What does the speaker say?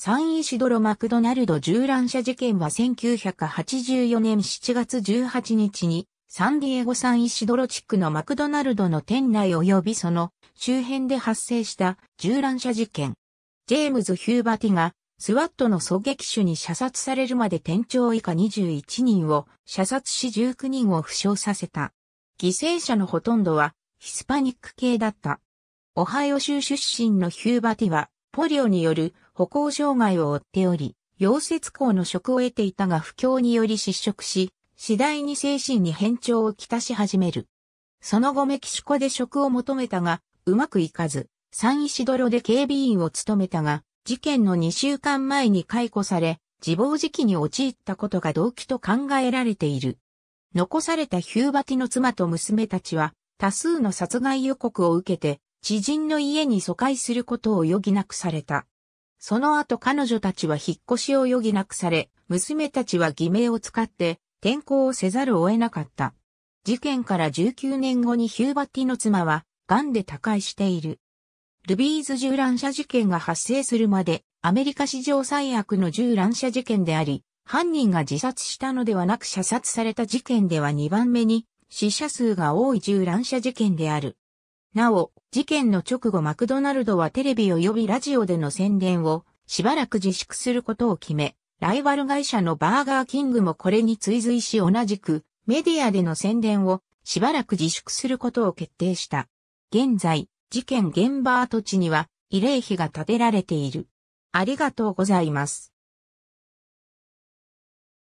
サンイシドロ・マクドナルド銃乱射事件は1984年7月18日にサンディエゴ・サンイシドロ地区のマクドナルドの店内及びその周辺で発生した銃乱射事件。ジェームズ・ヒューバティがスワットの狙撃手に射殺されるまで店長以下21人を射殺し19人を負傷させた。犠牲者のほとんどはヒスパニック系だった。オハイオ州出身のヒューバティはポリオによる歩行障害を負っており、溶接工の職を得ていたが不況により失職し、次第に精神に変調をきたし始める。その後メキシコで職を求めたが、うまくいかず、サンイシドロで警備員を務めたが、事件の2週間前に解雇され、自暴自棄に陥ったことが動機と考えられている。残されたヒューバティの妻と娘たちは、多数の殺害予告を受けて、知人の家に疎開することを余儀なくされた。その後彼女たちは引っ越しを余儀なくされ、娘たちは偽名を使って転校をせざるを得なかった。事件から19年後にヒューバッティの妻は、癌で他界している。ルビーズ銃乱射事件が発生するまで、アメリカ史上最悪の銃乱射事件であり、犯人が自殺したのではなく射殺された事件では2番目に死者数が多い銃乱射事件である。なお、事件の直後マクドナルドはテレビ及びラジオでの宣伝をしばらく自粛することを決め、ライバル会社のバーガーキングもこれに追随し同じくメディアでの宣伝をしばらく自粛することを決定した。現在、事件現場跡地には慰霊碑が建てられている。ありがとうございます。